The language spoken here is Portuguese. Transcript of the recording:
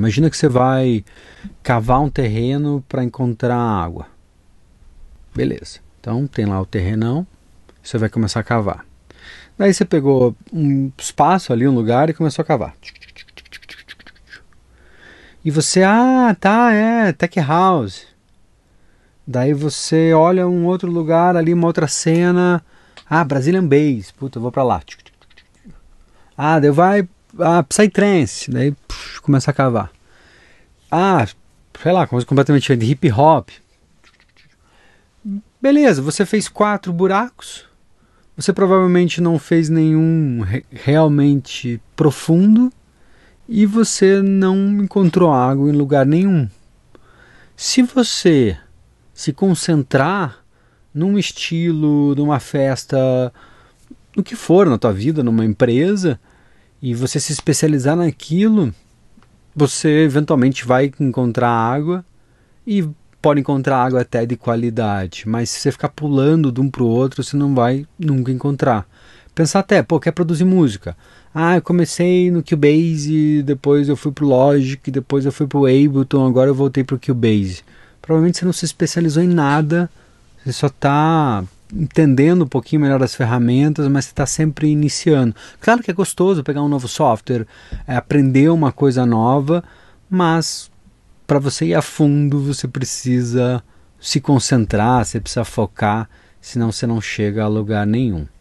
Imagina que você vai cavar um terreno para encontrar água. Beleza. Então tem lá o terrenão, você vai começar a cavar. Daí você pegou um espaço ali, um lugar e começou a cavar. E você, ah, tá, é, tech house. Daí você olha um outro lugar ali, uma outra cena. Ah, Brazilian Bass, puta, eu vou pra lá. Ah, daí vai, ah, Psytrance, daí começa a cavar. Ah, sei lá, coisa completamente diferente, hip hop. Beleza, você fez quatro buracos. Você provavelmente não fez nenhum re realmente profundo e você não encontrou água em lugar nenhum. Se você se concentrar num estilo, numa festa, no que for na tua vida, numa empresa, e você se especializar naquilo, você eventualmente vai encontrar água e pode encontrar água até de qualidade, mas se você ficar pulando de um para o outro, você não vai nunca encontrar. Pensar até, pô, quer produzir música. Ah, eu comecei no Cubase, depois eu fui pro Logic, depois eu fui pro Ableton, agora eu voltei pro Cubase. Provavelmente você não se especializou em nada, você só tá entendendo um pouquinho melhor as ferramentas, mas você está sempre iniciando. Claro que é gostoso pegar um novo software, é, aprender uma coisa nova, mas para você ir a fundo você precisa se concentrar, você precisa focar, senão você não chega a lugar nenhum.